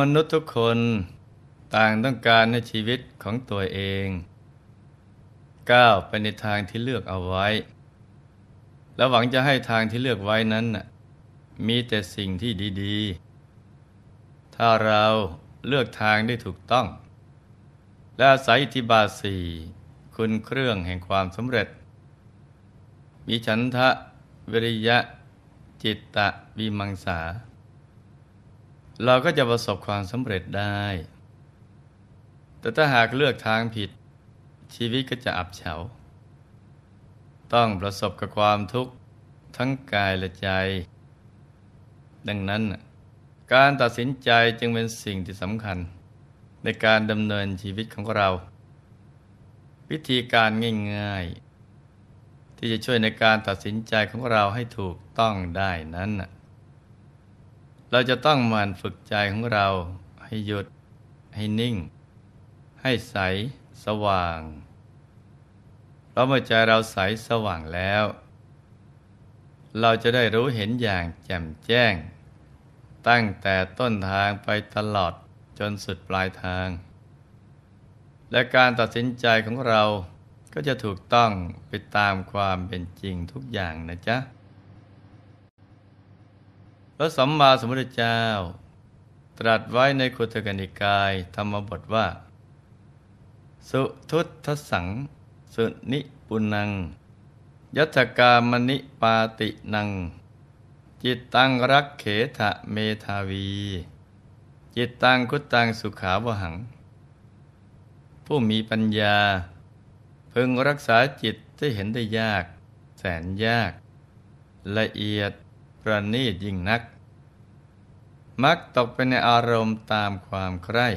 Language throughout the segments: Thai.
มนุษย์ทุกคนต่างต้องการในชีวิตของตัวเองก้าวไปในทางที่เลือกเอาไว้ และหวังจะให้ทางที่เลือกไว้นั้นมีแต่สิ่งที่ดี ๆ ถ้าเราเลือกทางได้ถูกต้อง และอาศัยอิทธิบาทสี่คุณเครื่องแห่งความสำเร็จ มีฉันทะวิริยะจิตตะวิมังสาเราก็จะประสบความสำเร็จได้ แต่ถ้าหากเลือกทางผิด ชีวิตก็จะอับเฉา ต้องประสบกับความทุกข์ ทั้งกายและใจ ดังนั้น การตัดสินใจจึงเป็นสิ่งที่สำคัญในการดำเนินชีวิตของเรา วิธีการง่ายๆ ที่จะช่วยในการตัดสินใจของเราให้ถูกต้องได้นั้นเราจะต้องมันฝึกใจของเราให้หยุด ให้นิ่ง ให้ใสสว่างเพราะเมื่อใจเราใสสว่างแล้ว เราจะได้รู้เห็นอย่างแจ่มแจ้ง ตั้งแต่ต้นทางไปตลอดจนสุดปลายทาง และการตัดสินใจของเราก็จะถูกต้องไปตามความเป็นจริงทุกอย่างนะจ๊ะระสัมมาสมัมพุทธเจ้า ตรัสไว้ในคุตกนิกายธรรมบทว่า สุทุตทสัง สุนิปุนัง ยัตกามณิปาตินัง จิตตังรักเขทะเมทาวี จิตตังคุตังสุขาวหัง ผู้มีปัญญา พึงรักษาจิตที่เห็นได้ยาก แสนยาก ละเอียดประณีตยิ่งนักมักตกไปในอารมณ์ตามความใคร่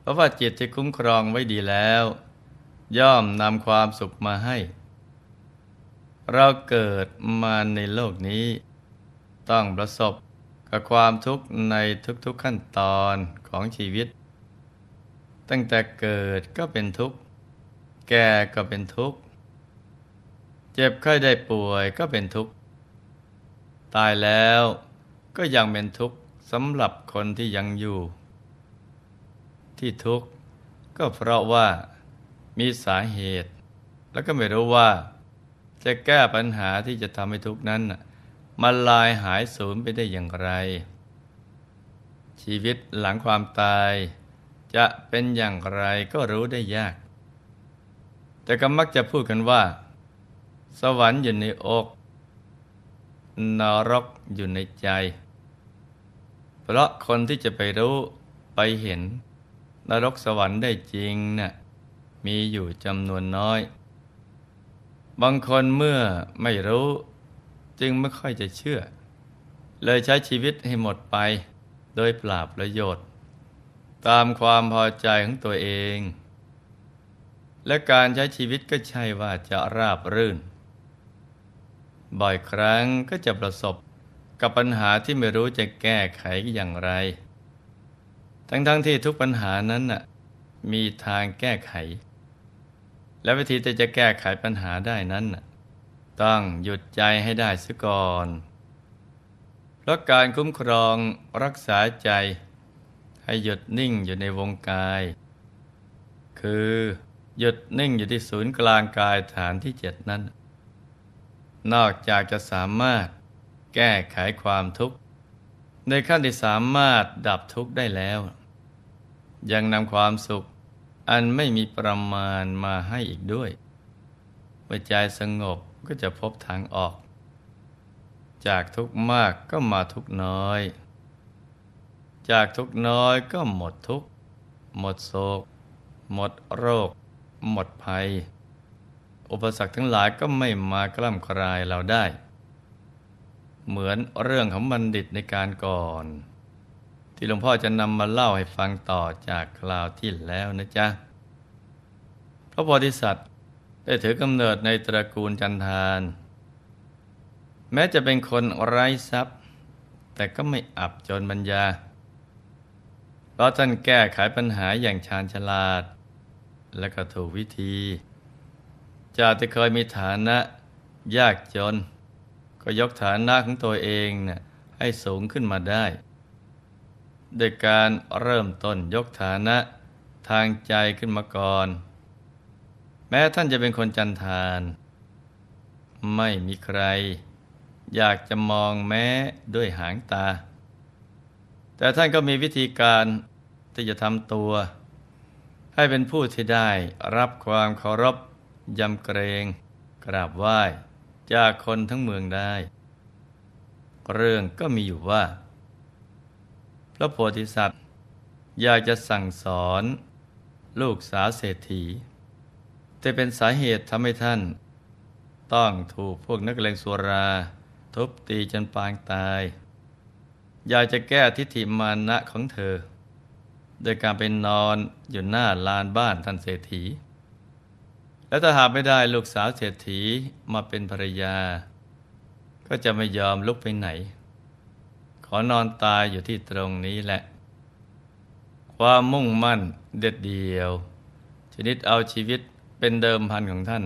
เพราะว่าจิตที่คุ้มครองไว้ดีแล้ว ย่อมนำความสุขมาให้ เราเกิดมาในโลกนี้ ต้องประสบกับความทุกข์ในทุกๆขั้นตอนของชีวิต ตั้งแต่เกิดก็เป็นทุกข์แก่ก็เป็นทุกข์เจ็บไข้ได้ป่วยก็เป็นทุกข์ ตายแล้วก็ยังเป็นทุกข์สำหรับคนที่ยังอยู่ ที่ทุกข์ก็เพราะว่ามีสาเหตุ แล้วก็ไม่รู้ว่า จะแก้ปัญหาที่จะทำให้ทุกข์นั้นมันลายหายสูญไปได้อย่างไร ชีวิตหลังความตาย จะเป็นอย่างไรก็รู้ได้ยาก แต่ก็มักจะพูดกันว่า สวรรค์อยู่ในอกนรกอยู่ในใจพราะคนที่จะไปรู้ไปเห็นนรกสวรรค์ได้จริงนะ่ะมีอยู่จำนวนน้อย บางคนเมื่อไม่รู้ จึงไม่ค่อยจะเชื่อ เลยใช้ชีวิตให้หมดไป โดยปราบประโยชน์ ตามความพอใจของตัวเอง และการใช้ชีวิตก็ใช่ว่าจะราบรื่น บ่อยครั้งก็จะประสบกับปัญหาที่ไม่รู้จะแก้ไขอย่างไร ทั้งๆทที่ทุกปัญหานั้นน่ะมีทางแก้ไข และวิธีจะแก้ไขปัญหาได้นั้นน่ะต้องหยุดใจให้ได้ซะก่อน เพราะการคุ้มครองรักษาใจให้หยุดนิ่งอยู่ในวงกาย คือหยุดนิ่งอยู่ที่ศูนย์กลางกายฐานที่เจ็ดนั้น นอกจากจะสามารถแก้ไขความทุกข์ ในขั้นที่สามารถดับทุกข์ได้แล้ว ยังนำความสุข อันไม่มีประมาณมาให้อีกด้วยเมื่อใจสงบก็จะพบทางออก จากทุกข์มากก็มาทุกข์น้อย จากทุกข์น้อยก็หมดทุกข์หมดโศกหมดโรค หมดภัย อุปสรรคทั้งหลายก็ไม่มากล่ำคลายเราได้เหมือนเรื่องของบัณฑิตในการก่อน ที่หลวงพ่อจะนำมาเล่าให้ฟังต่อจากคราวที่แล้วนะจ๊ะพระโพธิสัตว์ได้ถือกำเนิดในตระกูลจันทาน แม้จะเป็นคนไร้ทรัพย์ แต่ก็ไม่อับจนบัญญาเพราะท่านแก้ไขปัญหาอย่างชาญฉลาด และก็ถูกวิธีจากที่เคยมีฐานะยากจนก็ยกฐานะของตัวเองเนี่ยให้สูงขึ้นมาได้ โดยการเริ่มต้นยกฐานะทางใจขึ้นมาก่อน แม้ท่านจะเป็นคนจันทาน ไม่มีใคร อยากจะมองแม้ด้วยหางตา แต่ท่านก็มีวิธีการที่จะทำตัว ให้เป็นผู้ที่ได้รับความเคารพยำเกรงกราบไหว้จากคนทั้งเมืองได้ เรื่องก็มีอยู่ว่า พระโพธิสัตว์ อยากจะสั่งสอนลูกสาวเศรษฐีแต่เป็นสาเหตุทำให้ท่าน ต้องถูกพวกนักเลงสุราทุบตีจนปางตาย อยากจะแก้ทิฏฐิมานะของเธอ โดยการเป็นนอนอยู่หน้าลานบ้านท่านเศรษฐีแล้วถ้าหากไม่ได้ลูกสาวเศรษฐีมาเป็นภรรยา ก็จะไม่ยอมลุกไปไหน ขอนอนตายอยู่ที่ตรงนี้แหละ ความมุ่งมั่นเด็ดเดียว ชนิดเอาชีวิตเป็นเดิมพันของท่าน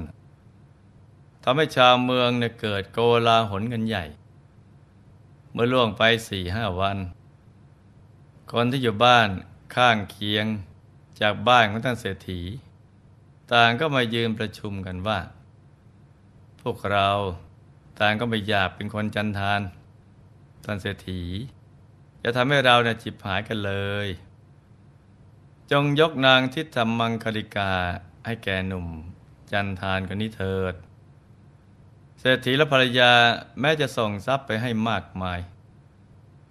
ทำให้ชาวเมืองเนี่ยเกิดโกลาหลกันใหญ่ เมื่อล่วงไปสี่ห้าวัน คนที่อยู่บ้านข้างเคียงจากบ้านของท่านเศรษฐีต่างก็มายืนประชุมกันว่า พวกเราต่างก็ไม่อยากเป็นคนจันทานท่านเศรษฐีจะทำให้เราเนี่ยจิบหายกันเลย จงยกนางทิธรรมังคลิกาให้แก่หนุ่มจันทานคนนี้เถิด เศรษฐีและภรรยาแม้จะส่งทรัพย์ไปให้มากมาย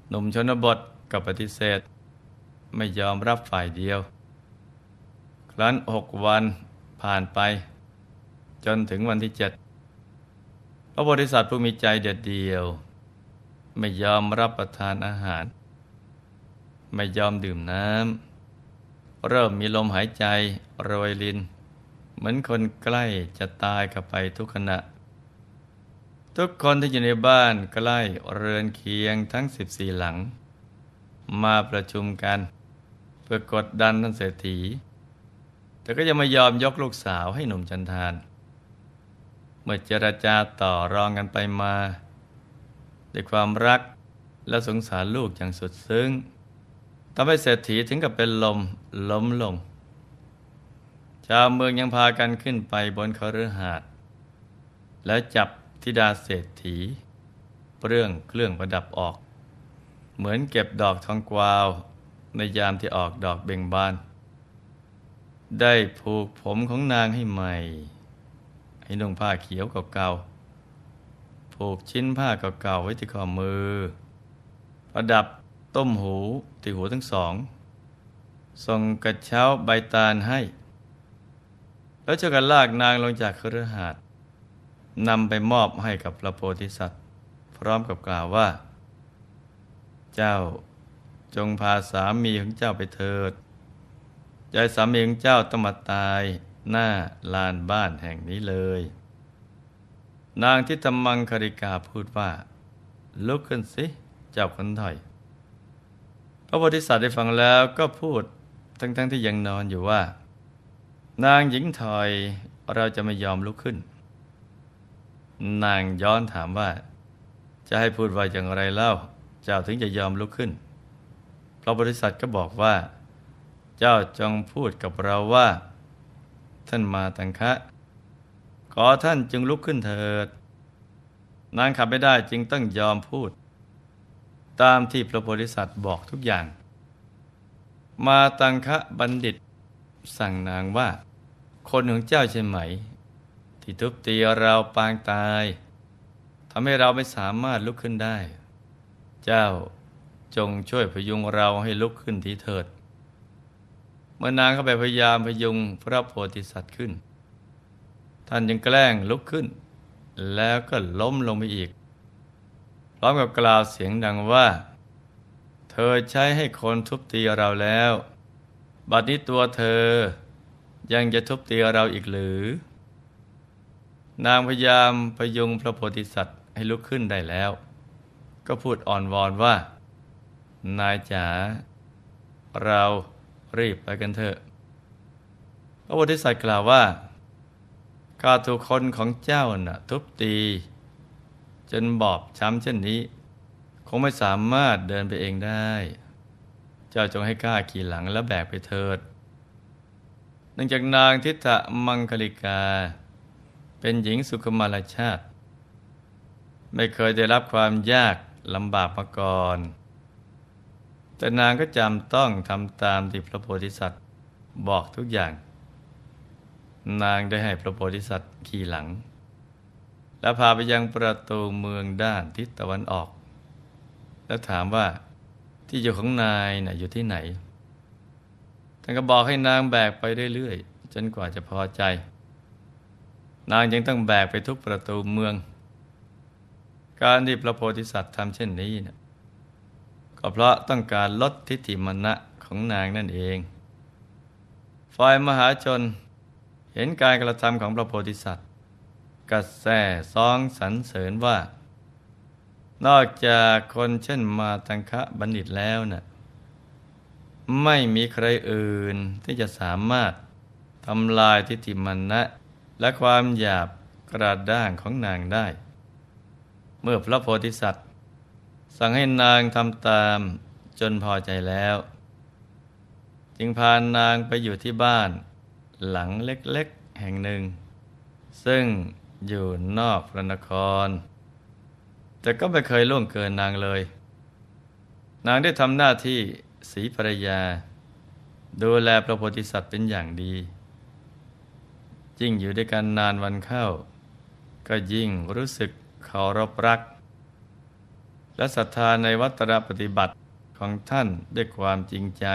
หนุ่มชนบทกับปฏิเสธ ไม่ยอมรับฝ่ายเดียว ครั้นหกวันผ่านไป จนถึงวันที่เจ็ดพระโพธิสัตว์ผู้มีใจเด็ดเดียว ไม่ยอมรับประทานอาหาร ไม่ยอมดื่มน้ำเริ่มมีลมหายใจโรยลิน เหมือนคนใกล้จะตายกับไปทุกขณะ ทุกคนที่อยู่ในบ้าน ใกล้เรือนเคียงทั้งสิบี่หลัง มาประชุมกันเพื่อกดดันท่านเศรษฐีแต่ก็ยังไม่ยอมยกลูกสาวให้หนุ่มจันทาน เมื่อเจรจาต่อรองกันไปมาด้วยความรักและสงสารลูกอย่างสุดซึ้งทำให้เศรษฐีถึงกับเป็นลมล้มลง ชาวเมืองยังพากันขึ้นไปบนคฤหาสน์และจับธิดาเศรษฐีเรื่องเครื่องประดับออก เหมือนเก็บดอกทองกวาว ในยามที่ออกดอกเบ่งบานได้ผูกผมของนางให้ใหม่ ให้นุ่งผ้าเขียวเก่าๆผูกชิ้นผ้าเก่าๆไว้ที่ข้อมือ ประดับต้มหูที่หูทั้งสอง ส่งกระเช้าใบตาลให้ แล้วเจ้ากันลากนางลงจากเครือหาดนำไปมอบให้กับพระโพธิสัตว์ พร้อมกับกล่าวว่า เจ้าจงพาสามีของเจ้าไปเถิดจสามีของเจ้าต้องมาตายหน้าลานบ้านแห่งนี้เลย นางทิธรรมังคริกาพูดว่าลุกขึ้นสิเจ้าคนถอย พระบพธิสัตว์ได้ฟังแล้วก็พูดทั้งๆทที่ยังนอนอยู่ว่า นางหญิงถอย เราจะไม่ยอมลุกขึ้น นางย้อนถามว่า จะให้พูดว่าอย่างไรเล่า เจ้าถึงจะยอมลุกขึ้นพระบรธิสัท์ก็บอกว่าเจ้าจงพูดกับเราว่า ท่านมาตังคะ ขอท่านจึงลุกขึ้นเถิด นางขับไม่ได้จึงต้องยอมพูด ตามที่พระโพธิสัตว์บอกทุกอย่าง มาตังคะบัณฑิตสั่งนางว่า คนของเจ้าใช่ไหม ที่ทุบตีเราปางตายทำให้เราไม่สามารถลุกขึ้นได้ เจ้าจงช่วยพยุงเราให้ลุกขึ้นทีเถิดเมื่อนางเข้าไปพยายามพยุงพระโพธิสัตว์ขึ้น ท่านยังแกล้งลุกขึ้น แล้วก็ล้มลงไปอีก พร้อมกับกล่าวเสียงดังว่า เธอใช้ให้คนทุบตีเราแล้ว บัดนี้ตัวเธอยังจะทุบตีเราอีกหรือ นางพยายามพยุงพระโพธิสัตว์ให้ลุกขึ้นได้แล้ว ก็พูดอ่อนวอนว่า นายจ๋าเรารีบไปกันเถอะ พระโพธิสัตว์กล่าวว่า การถูกคนของเจ้านะ่ะทุบตี จนบอบช้ำเช่นนี้ คงไม่สามารถเดินไปเองได้ เจ้าจงให้ข้าขี่หลังและแบกไปเถิดนื่องจากนางทิฏะมังคลิกา เป็นหญิงสุขมาลชาติ ไม่เคยได้รับความยากลำบากมาก่อนแต่นางก็จำต้องทำตามที่พระโพธิสัตว์บอกทุกอย่าง นางได้ให้พระโพธิสัตว์ขี่หลัง แล้วพาไปยังประตูเมืองด้านทิศตะวันออก แล้วถามว่าที่อยู่ของนายนะ่ะอยู่ที่ไหนท่านก็บอกให้นางแบกไปเรื่อยๆ จนกว่าจะพอใจ นางยังต้องแบกไปทุกประตูเมือง การที่พระโพธิสัตว์ทำเช่นนี้น่ะ็เพราะต้องการลดทิฏฐิมณะของนางนั่นเองฝ่ายมหาชน เห็นการกระทำของพระโพธิสัตว์ กระแสซองสรรเสริญว่า นอกจากคนเช่นมาตังคะบัณฑิตแล้วนะ่ะไม่มีใครอื่นที่จะสามารถทำลายทิฏฐิมันนะและความหยาบกระด้างของนางได้ เมื่อพระโพธิสัตว์สั่งให้นางทำตามจนพอใจแล้ว จึงพานางไปอยู่ที่บ้าน หลังเล็กๆแห่งหนึ่ง ซึ่งอยู่นอกพระนคร แต่ก็ไม่เคยล่วงเกินนางเลย นางได้ทำหน้าที่สีภรรยา ดูแลพระโพธิสัตว์เป็นอย่างดียิ่งอยู่ด้วยกันนานวันเข้า ก็ยิ่งรู้สึกเคารพรักและศรัทธาในวัตรปฏิบัติของท่านด้วยความจริงใจ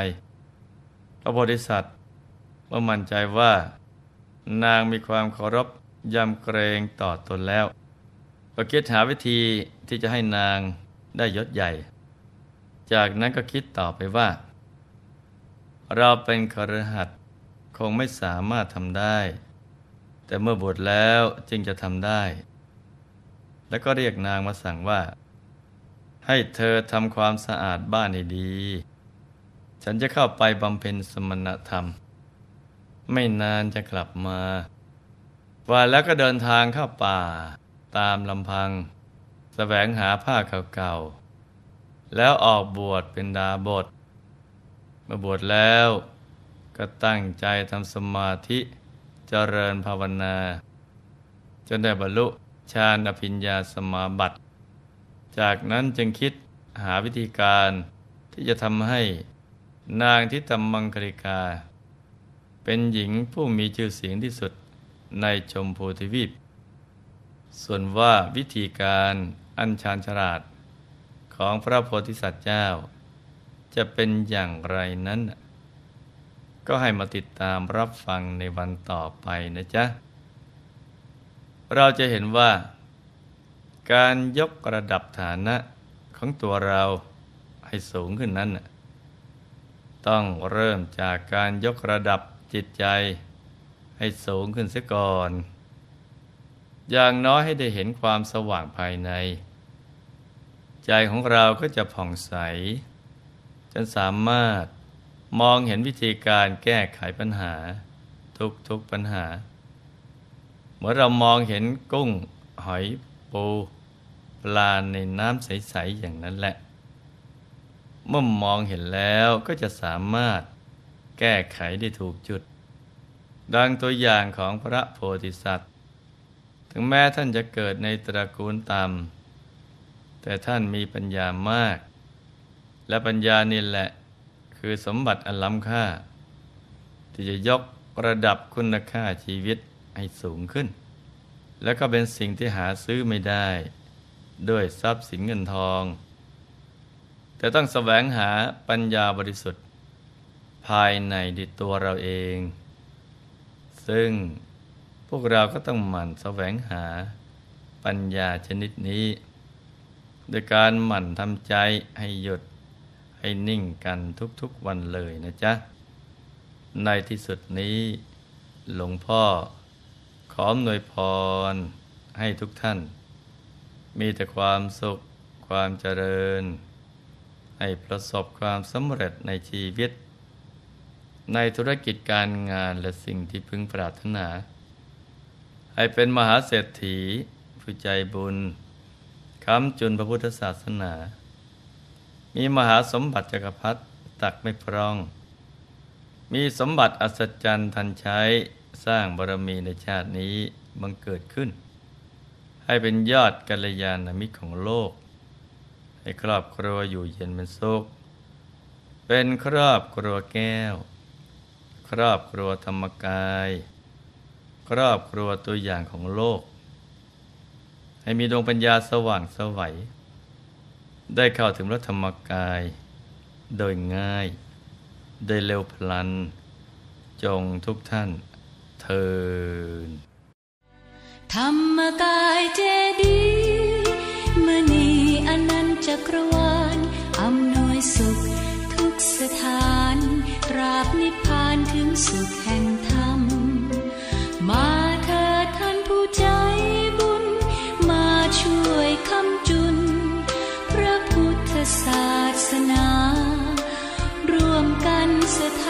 พระโพธิสัตว์เมื่อมั่นใจว่า นางมีความเคารพยำเกรงต่อตนแล้วก็คิดหาวิธีที่จะให้นางได้ยศใหญ่ จากนั้นก็คิดต่อไปว่า เราเป็นครหัสคงไม่สามารถทำได้ แต่เมื่อบวชแล้วจึงจะทำได้ แล้วก็เรียกนางมาสั่งว่าให้เธอทำความสะอาดบ้านให้ดี ฉันจะเข้าไปบำเพ็ญสมณธรรม ไม่นานจะกลับมา ว่าแล้วก็เดินทางเข้าป่าตามลำพังสแสวงหาผ้าเก่าๆ แล้วออกบวชเป็นดาบทมาบวชแล้วก็ตั้งใจทำสมาธิเจริญภาวนา จนได้บรรลุฌานอภิญญาสมาบัติจากนั้นจึงคิดหาวิธีการที่จะทำให้นางทิตมังคริกา เป็นหญิงผู้มีชื่อเสียงที่สุดในชมพูทวีปส่วนว่าวิธีการอัญชานฉลาดของพระโพธิสัตว์เจ้า จะเป็นอย่างไรนั้น ก็ให้มาติดตามรับฟังในวันต่อไปนะจ๊ะ เราจะเห็นว่าการยกระดับฐานะของตัวเราให้สูงขึ้นนั้นต้องเริ่มจากการยกระดับจิตใจ ให้สูงขึ้นเสียก่อน อย่างน้อยให้ได้เห็นความสว่างภายใน ใจของเราก็จะผ่องใสจนสามารถมองเห็นวิธีการแก้ไขปัญหา ทุกทุกปัญหาเมื่อเรามองเห็นกุ้งหอยปูปลาในน้ำใสๆอย่างนั้นแหละ เมื่อมองเห็นแล้วก็จะสามารถแก้ไขได้ถูกจุด ดังตัวอย่างของพระโพธิสัตว์ ถึงแม้ท่านจะเกิดในตระกูลต่ำแต่ท่านมีปัญญามาก และปัญญานี่แหละ คือสมบัติอันล้ำค่า ที่จะยกระดับคุณค่าชีวิตให้สูงขึ้นแล้วก็เป็นสิ่งที่หาซื้อไม่ได้ ด้วยทรัพย์สินเงินทอง แต่ต้องแสวงหาปัญญาบริสุทธิ์ ภายในในตัวเราเอง ซึ่งพวกเราก็ต้องหมั่นแสวงหาปัญญาชนิดนี้โดยการหมั่นทำใจให้หยุดให้นิ่งกันทุกๆวันเลยนะจ๊ะ ในที่สุดนี้หลวงพ่อขออหน่วยพรให้ทุกท่าน มีแต่ความสุขความเจริญ ให้ประสบความสำเร็จในชีวิต ในธุรกิจการงานและสิ่งที่พึงปรารถนา ให้เป็นมหาเศรษฐี ผู้ใจบุญค้ำจุนพระพุทธศาสนา มีมหาสมบัติจักรพรรดิตักไม่พร่อง มีสมบัติอัศจรรย์ทันใช้สร้างบารมีในชาตินี้บังเกิดขึ้น ให้เป็นยอดกัลยาณมิตรของโลก ให้ครอบครัวอยู่เย็นเป็นสุขเป็นครอบครัวแก้ว ครอบครัวธรรมกาย ครอบครัวตัวอย่างของโลก ให้มีดวงปัญญาสว่างสวัยได้เข้าถึงระธรรมกาย โดยง่ายได้เร็วพลัน จงทุกท่านเทินธรรมกายเจดี มณีอนันตจักรวาลอำนวยสุขทุกสถานตราบนิพพานถึงสุขแห่งธรรม มาเถิดท่านผู้ใจบุญมาช่วยคำจุน พระพุทธศาสนาร่วมกันสถา